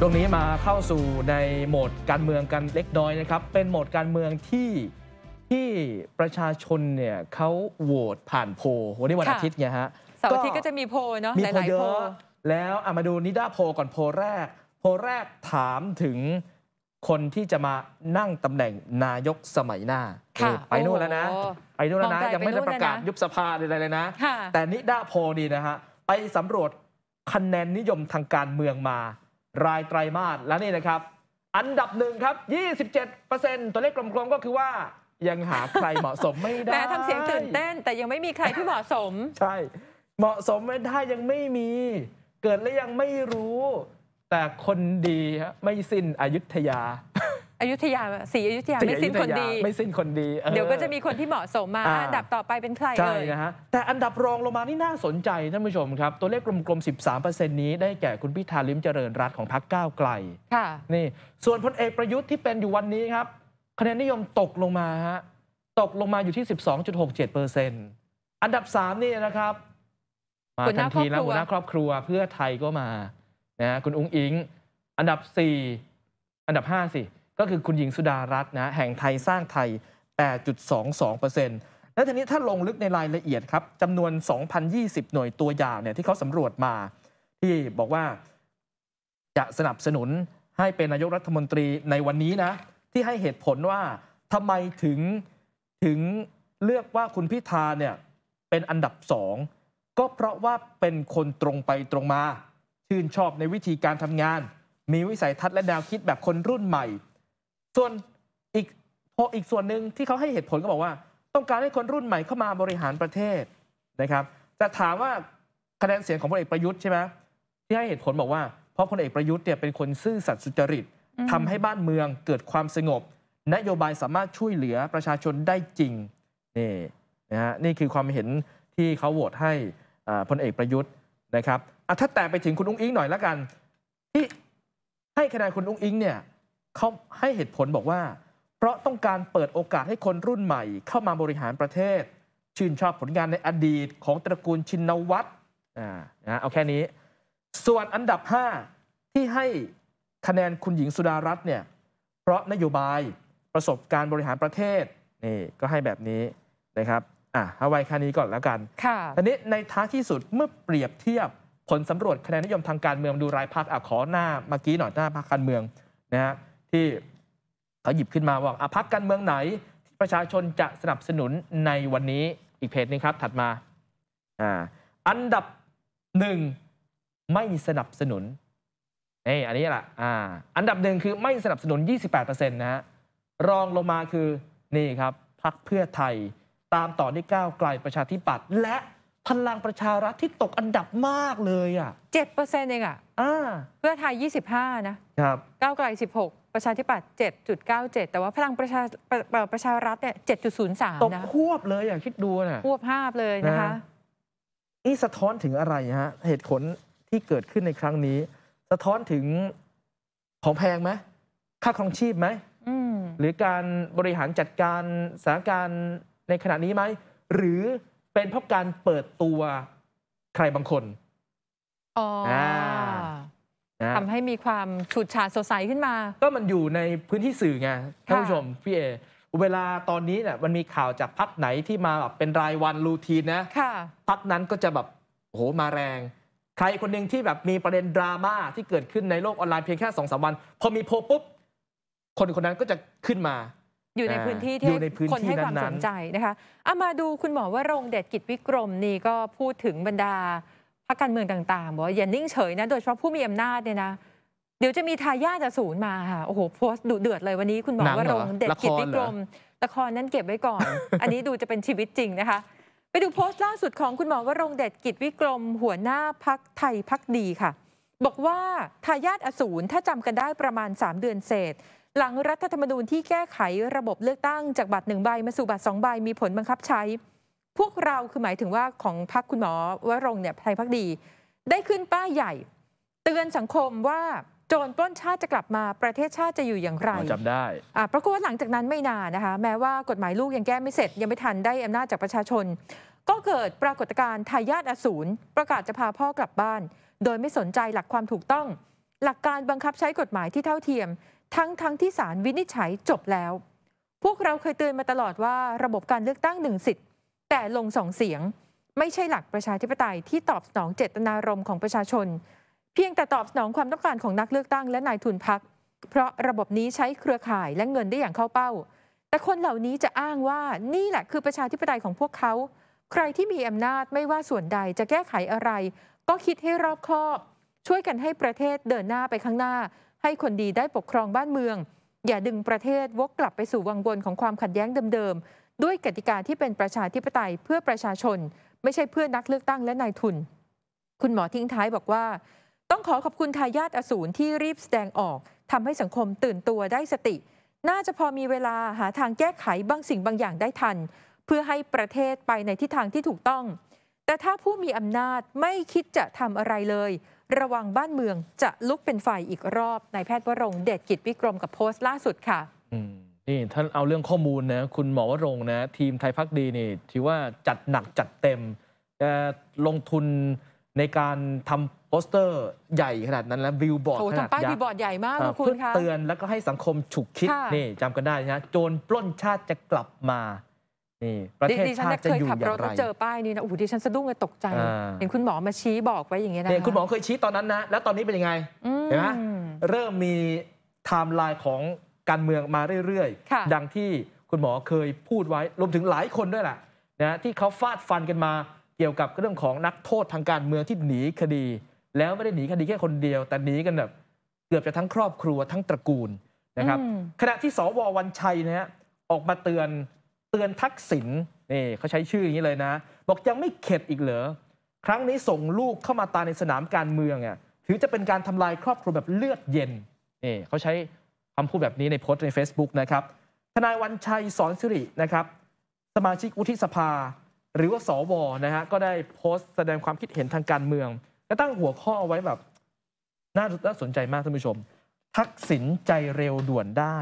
ช่วงนี้มาเข้าสู่ในโหมดการเมืองกันเล็กน้อยนะครับ เป็นโหมดการเมืองที่ที่ประชาชนเนี่ยเขาโหวตผ่านโพวันนี้วันอาทิตย์ไงฮะสัปดาห์ที่ก็จะมีโพเนาะมีโพเยอะแล้วมาดูนิดาโพก่อนโพแรกโพแรกถามถึงคนที่จะมานั่งตำแหน่งนายกสมัยหน้าไปนู่นแล้วนะไปนู่นแล้วนะยังไม่ได้ประกาศยุบสภาอะไรเลยนะแต่นิดาโพดนี่นะฮะไปสำรวจคะแนนนิยมทางการเมืองมารายไตรามาส แล้วนี่นะครับ อันดับหนึ่งครับ 27%ตัวเลขกลมๆก็คือว่ายังหาใครเหมาะสมไม่ได้แต่ทำเสียงตื่นเต้นแต่ยังไม่มีใครที่เหมาะสม ใช่เหมาะสมไม่ได้ยังไม่มีเกิดแล้วยังไม่รู้ แต่คนดีไม่สิ้นอายุทยาอยุธยาสีอยุธยาไม่สิ้นคนดีไม่สิ้นคนดีเดี๋ยวก็จะมีคนที่เหมาะสมมา อันดับต่อไปเป็นใครเอ่ยนะฮะแต่อันดับรองลงมานี่น่าสนใจท่านผู้ชมครับ ตัวเลขกลมๆ13 นี้ได้แก่คุณพิธาลิมเจริญรัตของพรรคก้าวไกล ค่ะนี่ ส่วนพลเอกประยุทธ์ที่เป็นอยู่วันนี้ครับคะแนนนิยมตกลงมาฮะตกลงมาอยู่ที่ 12.67เปอร์เซ็นต์อันดับ3นี่นะครับมาทันทีแล้วหัวหน้าครอบครัวเพื่อไทยก็มานะคุณอุ้งอิง อันดับ 4 อันดับ5สิก็คือคุณหญิงสุดารัตน์นะแห่งไทยสร้างไทย 8.22%และทีนี้ถ้าลงลึกในรายละเอียดครับจำนวน 2,020 หน่วยตัวอย่างเนี่ยที่เขาสำรวจมา ที่บอกว่าจะสนับสนุนให้เป็นนายกรัฐมนตรีในวันนี้นะ ที่ให้เหตุผลว่าทำไมถึงถึงเลือกว่าคุณพิธาเนี่ยเป็นอันดับสองก็เพราะว่าเป็นคนตรงไปตรงมา ชื่นชอบในวิธีการทำงาน มีวิสัยทัศน์และแนวคิดแบบคนรุ่นใหม่ส่วนอีกพออีกส่วนหนึ่งที่เขาให้เหตุผลก็บอกว่า ต้องการให้คนรุ่นใหม่เข้ามาบริหารประเทศนะครับแต่ถามว่าคะแนนเสียงของพลเอกประยุทธ์ใช่ไหมที่ให้เหตุผลบอกว่าเพราะพลเอกประยุทธ์เนี่ยเป็นคนซื่อสัตย์สุจริตทำให้บ้านเมืองเกิดความสงบ นโยบายสามารถช่วยเหลือประชาชนได้จริง นี่นะฮะนี่คือความเห็นที่เขาโหวตให้พลเอกประยุทธ์นะครับถ้าแต่ไปถึงคุณอุ้งอิงหน่อยละกัน ที่ให้คะแนนคุณอุ้งอิงเนี่ยเขาให้เหตุผลบอกว่า เพราะต้องการเปิดโอกาสให้คนรุ่นใหม่เข้ามาบริหารประเทศ ชื่นชอบผลงานในอดีตของตระกูลชินนวัตรอ่าเอาแค่นี้ ส่วนอันดับ5ที่ให้คะแนนคุณหญิงสุดารัตน์เนี่ยเพราะนโยบายประสบการณ์บริหารประเทศ นี่ ก็ให้แบบนี้นะครับอ่ะเอาไว้แค่นี้ก่อนแล้วกัน ค่ะทีนี้ในท้ายที่สุดเมื่อเปรียบเทียบผลสำรวจคะแนนนิยมทางการเมืองดูรายภาคอ่ะขอหน้าเมื่อกี้หน่อยหน้าภาคการเมืองนะฮะที่เขาหยิบขึ้นมา ว่าพักการเมืองไหนที่ประชาชนจะสนับสนุนในวันนี้อีกเพจนึงครับถัดมาอันดับหนึ่งไม่สนับสนุนนี่อันนี้แหละอ่า อันดับหนึ่งคือไม่สนับสนุน 28%นะฮะรองลงมาคือนี่ครับพักเพื่อไทยตามต่อที่ก้าวไกลประชาธิปัตย์และพลังประชารัฐที่ตกอันดับมากเลยอ่ะ7%เองอ่ะอ่าเพื่อไทย25นะครับก้าวไกล16ประชาธิปัตย์ 7.97 แต่ว่าพลังประชาประชารัฐเนี่ย 7.03ตกนบควบเลยอย่งคิดดูนะควบภาพเลยนะคะ นี่สะท้อนถึงอะไรฮะ เหตุผลที่เกิดขึ้นในครั้งนี้ สะท้อนถึงของแพงไหมค่าครองชีพไหม หรือการบริหารจัดการสถานการณ์ในขณะนี้ไหม หรือเป็นเพราะการเปิดตัวใครบางคน อ๋อทำให้มีความฉูดฉาดสดใสขึ้นมา ก็มันอยู่ในพื้นที่สื่อไงท่านผู้ชมพี่เอเวลาตอนนี้เนี่ยมันมีข่าวจากพักไหนที่มาแบบเป็นรายวันรูทีน นะพักนั้นก็จะแบบ โห มาแรง ใครคนหนึ่งที่แบบมีประเด็นดราม่าที่เกิดขึ้นในโลกออนไลน์เพียงแค่สองสามวันพอมีโพปุ๊บ คนคนนั้นก็จะขึ้นมา อยู่ในพื้นที่ที่คนให้ความสนใจนะคะเอามาดูคุณหมอว่ารงเดชกิจวิกรมนี่ก็พูดถึงบรรดาพรรคการเมืองต่างๆบอกว่าอย่านิ่งเฉยนะ โดยเฉพาะผู้มีอำนาจเนี่ยนะ เดี๋ยวจะมีทายาทจูนูญมาค่ะโอ้โหโพสต์ดุเดือดเลยวันนี้คุณหมอว่ารงเด็กกิจวิกรมละครนั้นเก็บไว้ก่อน อันนี้ดูจะเป็นชีวิตจริงนะคะ ไปดูโพสต์ล่าสุดของคุณหมอวรงเด็ดกิจวิกรม หัวหน้าพักไทยพักดีค่ะ บอกว่าทายาทอสูรถ้าจำกันได้ประมาณ 3 เดือนเศษหลังรัฐธรรมนูญที่แก้ไขระบบเลือกตั้งจากบัตรหนึ่งใบมาสู่บัตรสองใบมีผลบังคับใช้พวกเราคือหมายถึงว่าของพักคุณหมอวรงเนี่ยไทยพักดี ได้ขึ้นป้ายใหญ่ เตือนสังคมว่า โจรปล้นชาติจะกลับมาประเทศชาติจะอยู่อย่างไรจำได้ปรากฏว่าหลังจากนั้นไม่นานนะคะ แม้ว่ากฎหมายลูกยังแก้ไม่เสร็จยังไม่ทันได้อำนาจจากประชาชน ก็เกิดปรากฏการณ์ทายาทอสูรประกาศจะพาพ่อกลับบ้าน โดยไม่สนใจหลักความถูกต้อง หลักการบังคับใช้กฎหมายที่เท่าเทียม ทั้งทั้งที่ศาลวินิจฉัยจบแล้ว พวกเราเคยเตือนมาตลอดว่าระบบการเลือกตั้งหนึ่งสิทธิแต่ลงสองเสียงไม่ใช่หลักประชาธิปไตยที่ตอบสนองเจตนารมณ์ของประชาชน เพียงแต่ตอบสนองความต้องการของนักเลือกตั้ง และนายทุนพักเพราะระบบนี้ใช้เครือข่ายและเงินได้อย่างเข้าเป้า แต่คนเหล่านี้จะอ้างว่านี่แหละคือประชาธิปไตยของพวกเขา ใครที่มีอำนาจไม่ว่าส่วนใดจะแก้ไขอะไร ก็คิดให้รอบคอบช่วยกันให้ประเทศเดินหน้าไปข้างหน้า ให้คนดีได้ปกครองบ้านเมือง อย่าดึงประเทศวกกลับไปสู่วังวนของความขัดแย้งเดิมๆด้วยกติกาที่เป็นประชาธิปไตยเพื่อประชาชนไม่ใช่เพื่อนักเลือกตั้งและนายทุน คุณหมอทิ้งท้ายบอกว่า ต้องขอขอบคุณทายาทอสูรที่รีบแสดงออก ทำให้สังคมตื่นตัวได้สติ น่าจะพอมีเวลาหาทางแก้ไขบางสิ่งบางอย่างได้ทัน เพื่อให้ประเทศไปในทิศทางที่ถูกต้อง แต่ถ้าผู้มีอำนาจไม่คิดจะทำอะไรเลย ระวังบ้านเมืองจะลุกเป็นไฟอีกรอบนายแพทย์วรงเดชกิจวิกรมกับโพสต์ล่าสุดค่ะนี่ท่านเอาเรื่องข้อมูลนะคุณหมอวรงนะทีมไทยพักดีนี่ถือว่าจัดหนักจัดเต็มจะลงทุนในการทำโปสเตอร์ใหญ่ ขนาดนั้นแล้วบิวบอร์ดขนาดยักษ์ป้ายบอร์ดใหญ่มากคุณคะเตือนแล้วก็ให้สังคมฉุกคิดนี่จำกันได้นะโจรปล้นชาติจะกลับมานี่ประเทศชาติจะอยู่อย่างไรดิฉันเคยขับรถเจอป้ายนี้นะโอ้โหดิฉันสะดุ้งเลยตกใจเห็นคุณหมอมาชี้บอกไว้อย่างเงี้ยนะคุณหมอเคยชี้ตอนนั้นนะแล้วตอนนี้เป็นยังไงเห็นไหมเริ่มมีไทม์ไลน์ของการเมืองมาเรื่อยๆ ดังที่คุณหมอเคยพูดไว้ รวมถึงหลายคนด้วยแหละนะ ที่เขาฟาดฟันกันมาเกี่ยวกับเรื่องของนักโทษทางการเมืองที่หนีคดี แล้วไม่ได้หนีคดีแค่คนเดียว แต่หนีกันแบบเกือบจะทั้งครอบครัวทั้งตระกูลนะครับ ขณะที่สววันชัยนะฮะออกมาเตือนเตือนทักษิณนี่เขาใช้ชื่ออย่างนี้เลยนะ บอกยังไม่เข็ดอีกเหรอ ครั้งนี้ส่งลูกเข้ามาตาในสนามการเมืองอ่ะถือจะเป็นการทำลายครอบครัวแบบเลือดเย็นนี่เขาใช้คำพูดแบบนี้ในโพสต์ใน Facebook นะครับทนายวันชัยสอนสิรินะครับสมาชิกวุฒิสภาหรือว่าสวนะฮะก็ได้โพสต์แสดงความคิดเห็นทางการเมืองและตั้งหัวข้อเอาไว้แบบ น่าน่าสนใจมากท่านผู้ชม ทักษิณใจเร็วด่วนได้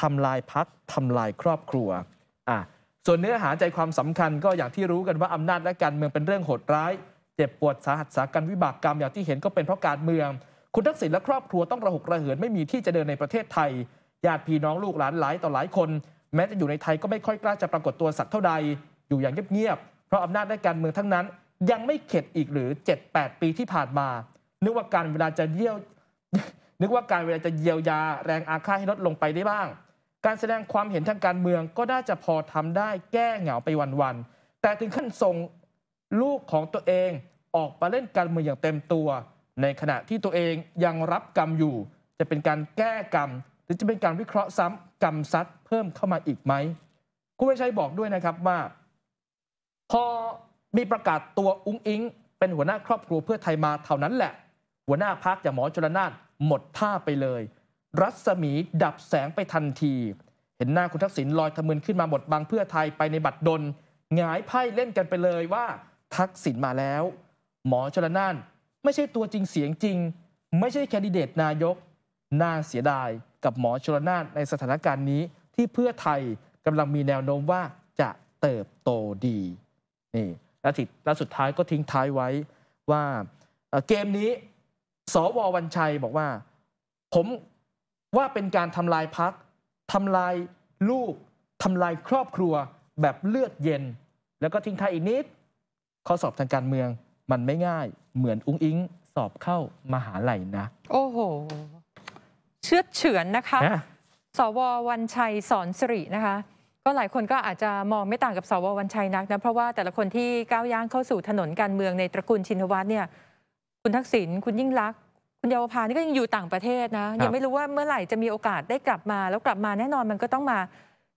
ทำลายพักทำลายครอบครัวอ่ะส่วนเนื้อหาใจความสำคัญก็อย่างที่รู้กันว่าอำนาจและการเมืองเป็นเรื่องโหดร้าย เจ็บปวดสาหัสสากันวิบากกรรม อย่างที่เห็นก็เป็นเพราะการเมืองคุณทักษิณและครอบครัวต้องระหกระเหินไม่มีที่จะเดินในประเทศไทยญาติพี่น้องลูกหลานหลายต่อหลายคน แม้จะอยู่ในไทยก็ไม่ค่อยกล้าจะปรากฏตัวสักเท่าใด อยู่อย่างเงียบๆเพราะอำนาจและการเมืองทั้งนั้นยังไม่เข็ดอีกหรือ 7-8 ปีที่ผ่านมา นึกว่าการเวลาจะเยี่ยว นึกว่าการเวลาจะเยียวยาแรงอาฆาตให้ลดลงไปได้บ้าง การแสดงความเห็นทางการเมืองก็น่าจะพอทำได้แก้เหงาไปวันๆแต่ถึงขั้นส่งลูกของตัวเองออกมาเล่นการเมืองอย่างเต็มตัวในขณะที่ตัวเองยังรับกรรมอยู่ จะเป็นการแก้กรรม หรือจะเป็นการวิเคราะห์ซ้ำกรรมซัดเพิ่มเข้ามาอีกไหมคุณวิชัยบอกด้วยนะครับว่า พอมีประกาศตัวอุ้งอิงเป็นหัวหน้าครอบครัวเพื่อไทยมาเท่านั้นแหละ หัวหน้าพักอย่างหมอจุลนานหมดท่าไปเลย รัศมีดับแสงไปทันที เห็นหน้าคุณทักษิณลอยทะมึนขึ้นมาบทบังเพื่อไทยไปในบัตรดลหงายไพ่เล่นกันไปเลยว่าทักษิณมาแล้ว หมอชลนานไม่ใช่ตัวจริงเสียงจริง ไม่ใช่แคนดิเดตนายกน่าเสียดายกับหมอชลนานในสถานการณ์นี้ที่เพื่อไทยกำลังมีแนวโน้มว่าจะเติบโตดีนี่และทิและสุดท้ายก็ทิ้งท้ายไว้ว่าเกมนี้สววันชัยบอกว่า ผมว่าเป็นการทำลายพักทำลายลูกทำลายครอบครัวแบบเลือดเย็น แล้วก็ทิ้งท้ายอีกนิด ข้อสอบทางการเมืองมันไม่ง่ายเหมือนอุ้งอิงสอบเข้ามหาลัยนะ โอ้โหเชื่อเฉือนนะคะสววันชัยสอนสิรินะคะก็หลายคนก็อาจจะมองไม่ต่างกับสววันชัยนักนะเพราะว่าแต่ละคนที่ก้าวย่างเข้าสู่ถนนการเมืองในตระกูลชินวัตรเนี่ย คุณทักษิณคุณยิ่งรักคุณเยาวภานี่ก็ยังอยู่ต่างประเทศนะยังไม่รู้ว่าเมื่อไหร่จะมีโอกาสได้กลับมา แล้วกลับมาแน่นอนมันก็ต้องมา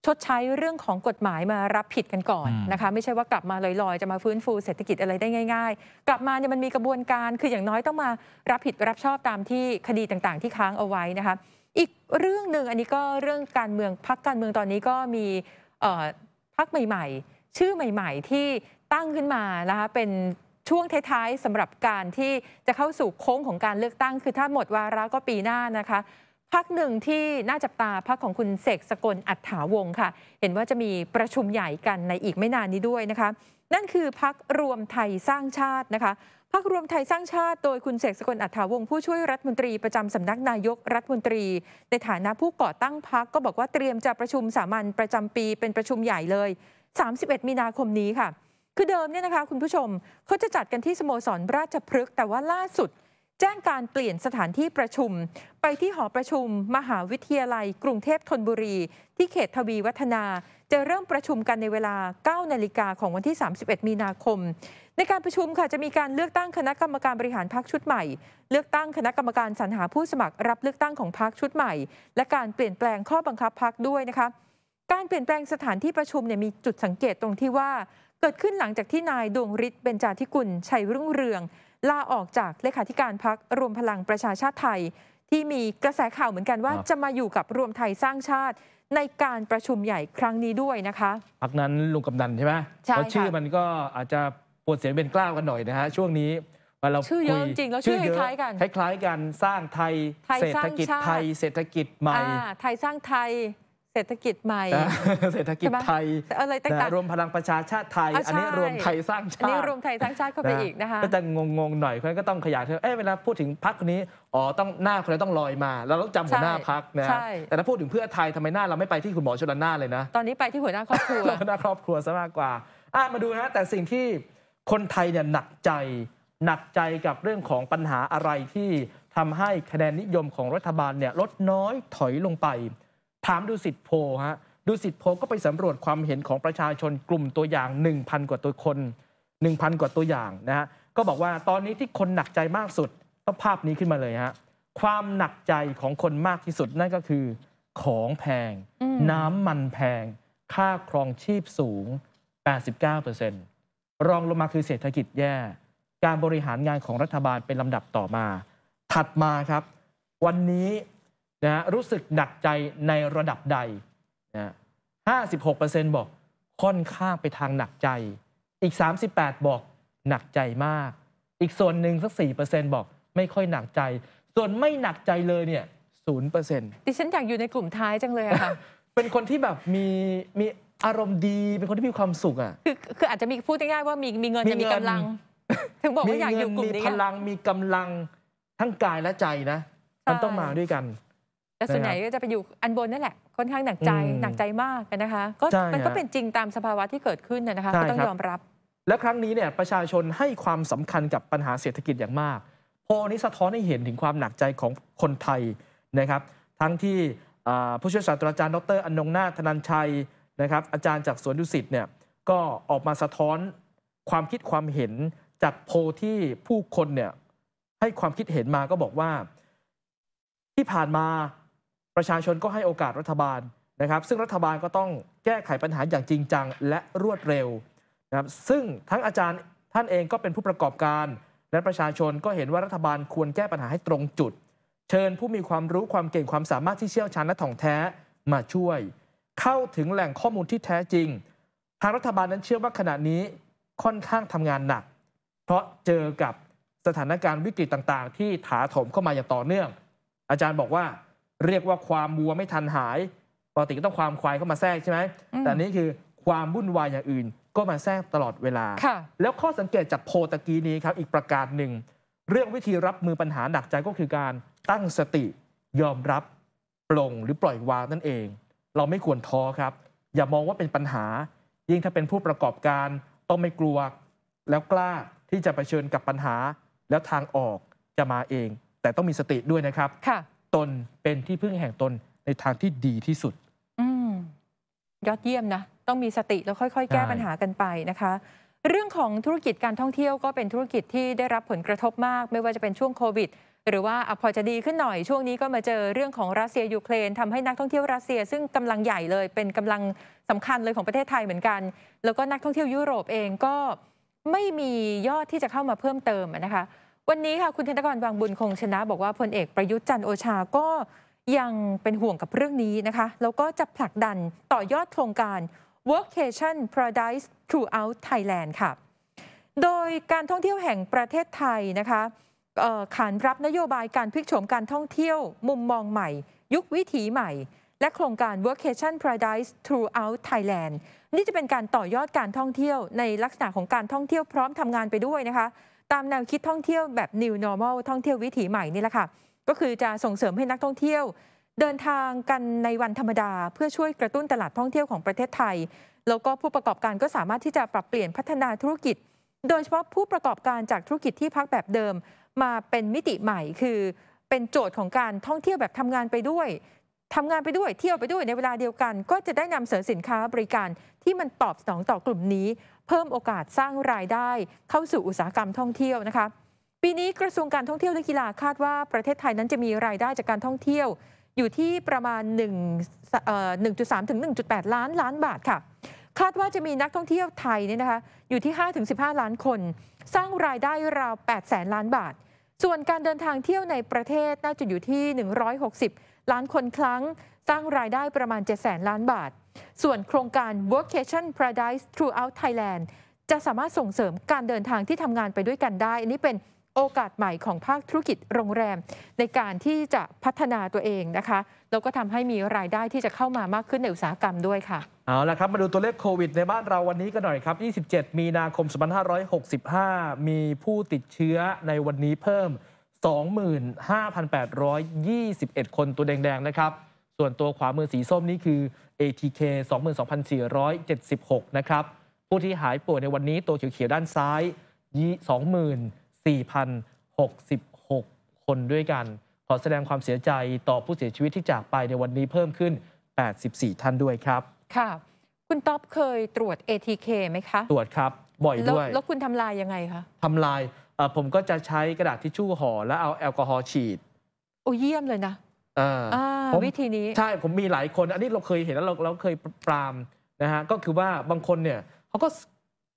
ชดใช้เรื่องของกฎหมายมารับผิดกันก่อนนะคะไม่ใช่ว่ากลับมาลอยๆจะมาฟื้นฟูเศรษฐกิจอะไรได้ง่าย ๆ กลับมาเนี่ยมันมีกระบวนการคืออย่างน้อยต้องมารับผิดรับชอบตามที่คดีต่างๆ ที่ค้างเอาไว้นะคะอีกเรื่องหนึ่งอันนี้ก็เรื่องการเมืองพักการเมืองตอนนี้ก็มีพักใหม่ ๆ ชื่อใหม่ ๆ ที่ตั้งขึ้นมานะคะเป็นช่วงท้ายๆสำหรับการที่จะเข้าสู่โค้งของการเลือกตั้ง คือถ้าหมดวาระก็ปีหน้านะคะพักหนึ่งที่น่าจับตาพักของคุณเสกสกล อัฐาวงค่ะ เห็นว่าจะมีประชุมใหญ่กันในอีกไม่นานนี้ด้วยนะคะนั่นคือพักรวมไทยสร้างชาตินะคะพักรวมไทยสร้างชาติโดยคุณเสกสกล อัฐาวงผู้ช่วยรัฐมนตรีประจำสำนักนายกรัฐมนตรี ในฐานะผู้ก่อตั้งพักก็บอกว่าเตรียมจะประชุม สามัญ ประจำปีเป็นประชุมใหญ่เลย 31 มีนาคมนี้ค่ะ คือเดิมเนี่ยนะคะคุณผู้ชมเขาจะจัดกันที่สโมสรราชพฤกษ์แต่ว่าล่าสุดแจ้งการเปลี่ยนสถานที่ประชุม ไปที่หอประชุม มหาวิทยาลัย กรุงเทพธนบุรี ที่เขตทวีวัฒนา จะเริ่มประชุมกันในเวลา 9 นาฬิกาของวันที่ 31 มีนาคม ในการประชุมค่ะจะมีการเลือกตั้งคณะกรรมการบริหารพักชุดใหม่ เลือกตั้งคณะกรรมการสรรหาผู้สมัคร รับเลือกตั้งของพักชุดใหม่ และการเปลี่ยนแปลงข้อบังคับพักด้วยนะคะการเปลี่ยนแปลงสถานที่ประชุมเนี่ยมีจุดสังเกตตรงที่ว่า เกิดขึ้นหลังจากที่นายดวงฤทธิ์เบญจาธิกุลชัยรุ่งเรืองลาออกจากเลขาธิการพักรวมพลังประชาชาติไทยที่มีกระแสข่าวเหมือนกันว่าจะมาอยู่กับรวมไทยสร้างชาติในการประชุมใหญ่ครั้งนี้ด้วยนะคะพักนั้นลุงกำนันใช่ไหมเพราะชื่อมันก็อาจจะปวดเสียงเป็นกล้าวกันหน่อยนะฮะช่วงนี้วลาเราชื่อเยอะจริงแล้วชื่อคล้ายกันคล้ายกันสร้างไทยเศรษฐกิจไทยเศรษฐกิจใหม่ไทยสร้างไทยเศรษฐกิจใหม่ เศรษฐกิจไทย อะไรต่างๆรวมพลังประชาชาติไทย อันนี้รวมไทยสร้างชาติอันนี้รวมไทยสร้างชาติเข้าไปอีกนะคะ ก็จะงงๆหน่อย เพราะฉะนนั้ก็ต้องขยายเธอเอ้เวลาพูดถึงพรรคนนี้ อ๋อต้องหน้าคนนี้ต้องลอยมาเราต้องจำหัวหน้าพรรคนะแต่ถ้าพูดถึงเพื่อไทยทำไมหน้าเราไม่ไปที่คุณหมอชลน่าเลยนะ ตอนนี้ไปที่หัวหน้าครอบครัวหัวหน้าครอบครัวซะมากกว่ามาดูนะ แต่สิ่งที่คนไทยเนี่ยหนักใจ หนักใจกับเรื่องของปัญหาอะไรที่ทำให้คะแนนนิยมของรัฐบาลเนี่ยลดน้อยถอยลงไปถามดูสิทธิ์โพฮะดูสิทธิ์โพก็ไปสำรวจความเห็นของประชาชนกลุ่มตัวอย่าง 1,000 กว่าตัวคน 1,000 กว่าตัวอย่างนะฮะก็บอกว่าตอนนี้ที่คนหนักใจมากสุดต้องภาพนี้ขึ้นมาเลยฮะความหนักใจของคนมากที่สุดนั่นก็คือของแพง น้ำมันแพง ค่าครองชีพสูง 89%รองลงมาคือเศรษฐกิจแย่การบริหารงานของรัฐบาล เป็นลำดับต่อมา ถัดมาครับ วันนี้นะรู้สึกหนักใจในระดับใดนะ56%บอกค่อนข้างไปทางหนักใจ อีก 38 บอกหนักใจมาก อีกส่วนหนึ่งสัก4%บอกไม่ค่อยหนักใจส่วนไม่หนักใจเลยเนี่ยศูนย์เปอร์เซ็นต์ดิฉันอยากอยู่ในกลุ่มท้ายจังเลยอะค่ะเป็นคนที่แบบมีมีอารมณ์ดีเป็นคนที่มีความสุขอะคือคืออาจจะมีพูดง่ายๆว่ามีมีเงินจะมีกำลังถึงบอกว่าอยากอยู่กลุ่มนี้มีพลังมีกำลังทั้งกายและใจนะมันต้องมาด้วยกันแต่ส่วนใหญ่ก็จะไปอยู่อันบนนั่นแหละค่อนข้างหนักใจ หนักใจมากนะคะก็มันก็เป็นจริงตามสภาวะที่เกิดขึ้นนะคะ ก็ต้องยอมรับ และครั้งนี้เนี่ยประชาชนให้ความสำคัญกับปัญหาเศรษฐกิจอย่างมาก โพนี้สะท้อนให้เห็นถึงความหนักใจของคนไทยนะครับ ทั้งที่ผู้ช่วยศาสตราจารย์ดรอนงนาธนันชัยนะครับ อาจารย์จากสวนดุสิตเนี่ย ก็ออกมาสะท้อนความคิดความเห็นจากโพที่ผู้คนเนี่ยให้ความคิดเห็นมาก็บอกว่าที่ผ่านมาประชาชนก็ให้โอกาสรัฐบาลนะครับ ซึ่งรัฐบาลก็ต้องแก้ไขปัญหาอย่างจริงจังและรวดเร็วนะครับซึ่งทั้งอาจารย์ท่านเองก็เป็นผู้ประกอบการ และประชาชนก็เห็นว่ารัฐบาลควรแก้ปัญหาให้ตรงจุด เชิญผู้มีความรู้ความเก่งความสามารถที่เชี่ยวชาญและถ่องแท้มาช่วย เข้าถึงแหล่งข้อมูลที่แท้จริง ทางรัฐบาลนั้นเชื่อว่าขณะนี้ค่อนข้างทำงานหนัก เพราะเจอกับสถานการณ์วิกฤตต่าง ๆ ที่ถาถมเข้ามาอย่างต่อเนื่อง อาจารย์บอกว่าเรียกว่าความบัวไม่ทันหายปกติก็ต้องความควายเข้ามาแทรกใช่ไหม แต่นี้คือความวุ่นวายอย่างอื่นก็มาแทรกตลอดเวลา แล้วข้อสังเกตจากโพตะกี้นี้ครับอีกประการหนึ่ง เรื่องวิธีรับมือปัญหาหนักใจก็คือการตั้งสติ ยอมรับปลงหรือปล่อยวางนั่นเอง เราไม่ควรท้อครับ อย่ามองว่าเป็นปัญหา ยิ่งถ้าเป็นผู้ประกอบการต้องไม่กลัวแล้วกล้าที่จะะเผชิญกับปัญหา แล้วทางออกจะมาเอง แต่ต้องมีสติด้วยนะครับตนเป็นที่พึ่งแห่งตนในทางที่ดีที่สุดยอดเยี่ยมนะ ต้องมีสติแล้วค่อยๆ แก้ปัญหากันไปนะคะ เรื่องของธุรกิจการท่องเที่ยวก็เป็นธุรกิจที่ได้รับผลกระทบมาก ไม่ว่าจะเป็นช่วงโควิดหรือว่าอพอจะดีขึ้นหน่อยช่วงนี้ก็มาเจอเรื่องของรัสเซียยูเครน ทำให้นักท่องเที่ยวรัสเซีย ซึ่งกำลังใหญ่เลย เป็นกำลังสำคัญเลยของประเทศไทยเหมือนกัน แล้วก็นักท่องเที่ยวยุโรปเองก็ไม่มียอดที่จะเข้ามาเพิ่มเติมนะคะวันนี้ค่ะ คุณธนกรวังบุญคงชนะบอกว่าพลเอกประยุทธ์จันโอชาก็ ยังเป็นห่วงกับเรื่องนี้นะคะ แล้วก็จะผลักดันต่อยอดโครงการ w o r k a t i o n Paradise Throughout Thailand ค่ะ โดยการท่องเที่ยวแห่งประเทศไทยนะคะ ขานรับนโยบายการพลิกโฉมการท่องเที่ยวมุมมองใหม่ ยุควิถีใหม่ และโครงการ Workation Paradise Throughout Thailand นี่จะเป็นการต่อยอดการท่องเที่ยวในลักษณะของการท่องเที่ยวพร้อมทำงานไปด้วยนะคะตามแนวคิดท่องเที่ยวแบบ New Normal ท่องเที่ยววิถีใหม่นี่แหละค่ะ ก็คือจะส่งเสริมให้นักท่องเที่ยว เดินทางกันในวันธรรมดาเพื่อช่วยกระตุ้นตลาดท่องเที่ยวของประเทศไทย แล้วก็ผู้ประกอบการก็สามารถที่จะปรับเปลี่ยนพัฒนาธุรกิจ โดยเฉพาะผู้ประกอบการจากธุรกิจที่พักแบบเดิมมาเป็นมิติใหม่คือเป็นโจทย์ของการท่องเที่ยวแบบทำงานไปด้วยทำงานไปด้วยเที่ยวไปด้วยในเวลาเดียวกันก็จะได้นำเสนอสินค้าบริการที่มันตอบสนองต่อกลุ่มนี้พิ่มโอกาสสร้างรายได้เข้าสู่อุตสาหกรรมท่องเที่ยวนะคะปีนี้กระทรวงการท่องเที่ยวและกีฬาคาดว่าประเทศไทยนั้นจะมีรายได้จากการท่องเที่ยว อยู่ที่ประมาณ1 1.3 ถึง 1.8 ล้านล้านบาทค่ะคาดว่าจะมีนักท่องเที่ยวไทยเนี่ยนะคะอยู่ที่ 5 ถึง 15 ล้านคน สร้างรายได้ราว8แสนล้านบาท ส่วนการเดินทางเที่ยวในประเทศน่าจะอยู่ที่ 160 ล้านคนครั้ง สร้างรายได้ประมาณ7แสนล้านบาทส่วนโครงการ Workation Paradise Throughout Thailand จะสามารถส่งเสริมการเดินทางที่ทำงานไปด้วยกันได้อันนี้เป็นโอกาสใหม่ของภาคธุรกิจโรงแรมในการที่จะพัฒนาตัวเองนะคะแล้วก็ทำให้มีรายได้ที่จะเข้ามามากขึ้นในอุตสาหกรรมด้วยค่ะเอาละครับมาดูตัวเลขโควิดในบ้านเราวันนี้กันหน่อยครับ 27 มีนาคม 2565 มีผู้ติดเชื้อในวันนี้เพิ่ม 25,821 คนตัวแดงๆนะครับส่วนตัวขวามือสีส้มนี่คือ ATK 22,476 นะครับ ผู้ที่หายป่วยในวันนี้ตัวเขียวๆด้านซ้าย24,066 คนด้วยกัน ขอแสดงความเสียใจต่อผู้เสียชีวิตที่จากไปในวันนี้เพิ่มขึ้น 84 ท่านด้วยครับ ค่ะ คุณต๊อบเคยตรวจ ATK ไหมคะ ตรวจครับบ่อยด้วย แล้วคุณทำลายยังไงคะทำลายผมก็จะใช้กระดาษทิชชู่ห่อแล้วเอาแอลกอฮอล์ฉีด โอ้เยี่ยมเลยนะวิธีนี้ ใช่ ผมมีหลายคน อันนี้เราเคยเห็นแล้ว เราเราเคยปรามนะฮะก็คือว่าบางคนเนี่ยเขาก็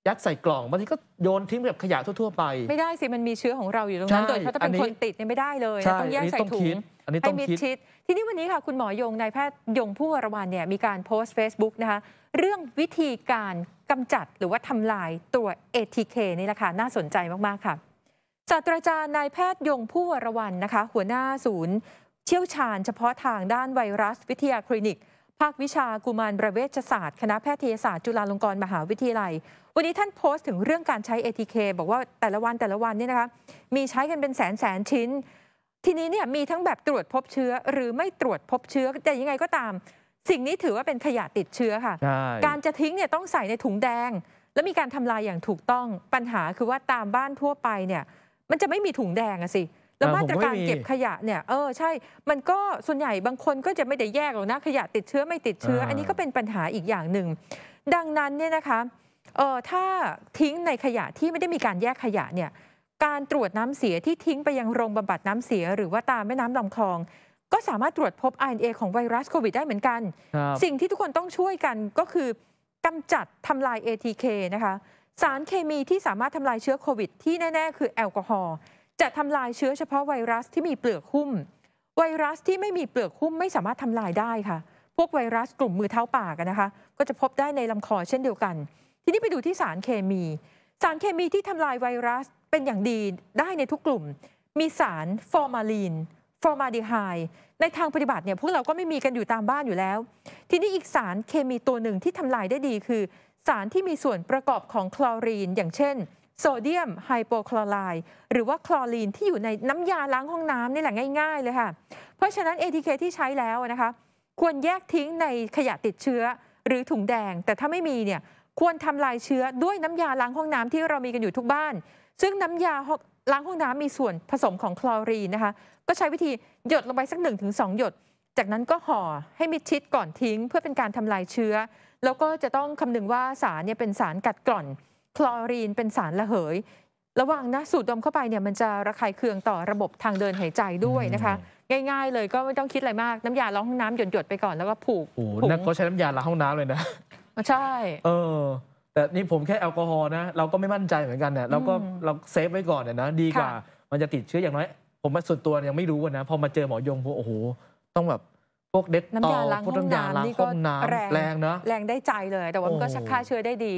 ยัดใส่กล่องบางทีก็โยนทิ้งแบบขยะทั่ว ๆไป ไม่ได้สิ มันมีเชื้อของเราอยู่ตรงนั้นโดยถ้าเป็นคนติดเนี่ยไม่ได้เลย ต้องแยกใส่ถุงให้มิดชิด ทีนี้วันนี้ค่ะ คุณหมอยงนายแพทย์ยงผู้วรวรรณเนี่ยมีการโพสต์ Facebook นะคะเรื่องวิธีการกำจัดหรือว่าทำลายตัว ATK นี่แหละค่ะน่าสนใจมากๆค่ะศาสตราจารย์นายแพทย์ยงผู้วรวรรณนะคะหัวหน้าศูนย์เชี่ยวชาญเฉพาะทางด้านไวรัสวิทยาคลินิกภาควิชากุมารประเวชศาสตร์ คณะแพทยศาสตร์จุฬาลงกรณ์มหาวิทยาลัย วันนี้ท่านโพสต์ถึงเรื่องการใช้ ATK บอกว่าแต่ละวันแต่ละวันนี่นะคะมีใช้กันเป็นแสนแสนชิ้น ทีนี้เนี่ยมีทั้งแบบตรวจพบเชื้อ หรือไม่ตรวจพบเชื้อแต่ยังไงก็ตาม สิ่งนี้ถือว่าเป็นขยะติดเชื้อค่ะการจะทิ้งเนี่ยต้องใส่ในถุงแดง และมีการทำลายอย่างถูกต้องปัญหาคือว่าตามบ้านทั่วไปเนี่ยมันจะไม่มีถุงแดงอะสิแล้วมาตรการเก็บขยะเนี่ยเออใช่ มันก็ส่วนใหญ่บางคนก็จะไม่ได้แยกหรอกนะ ขยะติดเชื้อไม่ติดเชื้อ อันนี้ก็เป็นปัญหาอีกอย่างหนึ่ง ดังนั้นเนี่ยนะคะเออถ้าทิ้งในขยะที่ไม่ได้มีการแยกขยะเนี่ยการตรวจน้ำเสียที่ทิ้งไปยังโรงบำบัดน้ำเสียหรือว่าตามแม่น้ำลำคลอง ก็สามารถตรวจพบ RNA ของไวรัสโควิดได้เหมือนกันสิ่งที่ทุกคนต้องช่วยกันก็คือกำจัดทำลาย ATK นะคะสารเคมีที่สามารถทำลายเชื้อโควิดที่แน่ ๆ คือแอลกอฮอล์จะทำลายเชื้อเฉพาะไวรัสที่มีเปลือกหุ้ม ไวรัสที่ไม่มีเปลือกหุ้มไม่สามารถทำลายได้ค่ะ พวกไวรัสกลุ่มมือเท้าปากนะคะก็จะพบได้ในลำคอเช่นเดียวกัน ทีนี้ไปดูที่สารเคมีสารเคมีที่ทำลายไวรัสเป็นอย่างดีได้ในทุกกลุ่ม มีสารฟอร์มาลีนฟอร์มาดีไฮในทางปฏิบัติเนี่ยพวกเราก็ไม่มีกันอยู่ตามบ้านอยู่แล้ว ทีนี้อีกสารเคมีตัวหนึ่งที่ทำลายได้ดีคือ สารที่มีส่วนประกอบของคลอรีนอย่างเช่นโซเดียมไฮโปคลอไรด์หรือว่าคลอรีนที่อยู่ในน้ำยาล้างห้องน้ำนี่แหละง่ายๆเลยค่ะเพราะฉะนั้น ATK ที่ใช้แล้วนะคะ ควรแยกทิ้งในขยะติดเชื้อหรือถุงแดง แต่ถ้าไม่มีเนี่ยควรทำลายเชื้อด้วยน้ำยาล้างห้องน้ำที่เรามีกันอยู่ทุกบ้าน ซึ่งน้ำยาล้างห้องน้ำมีส่วนผสมของคลอรีนนะคะก็ใช้วิธีหยดลงไปสัก 1-2 หยด จากนั้นก็ห่อให้มิดชิดก่อนทิ้ง เพื่อเป็นการทำลายเชื้อ แล้วก็จะต้องคำนึงว่าสารเนี่ยเป็นสารกัดกร่อนคลอรีนเป็นสารระเหย ระวังนะสูดดมเข้าไปเนี่ย มันจะระคายเคืองต่อระบบทางเดินหายใจด้วยนะคะ ง่าย ๆ เลยก็ไม่ต้องคิดอะไรมากน้ำยาล้างห้องน้ำหยดๆไปก่อนแล้วก็ผูกโอ้นั่นก็ใช้น้ำยาล้างห้องน้ำเลยนะใช่เออแต่นี่ผมแค่แอลกอฮอล์นะเราก็ไม่มั่นใจเหมือนกันเนี่ยเราก็เราเซฟไว้ก่อนเนี่ยนะดีกว่ามันจะติดเชื้ออย่างน้อย ผมมาส่วนตัวยังไม่รู้นะ พอมาเจอหมอยงพวกโอ้โหต้องแบบพวกเด็ดต่อพวกน้ำยาล้างห้องน้ำแรงนะแรงได้ใจเลย แต่ว่ามันก็ชักฆ่าเชื้อได้ดี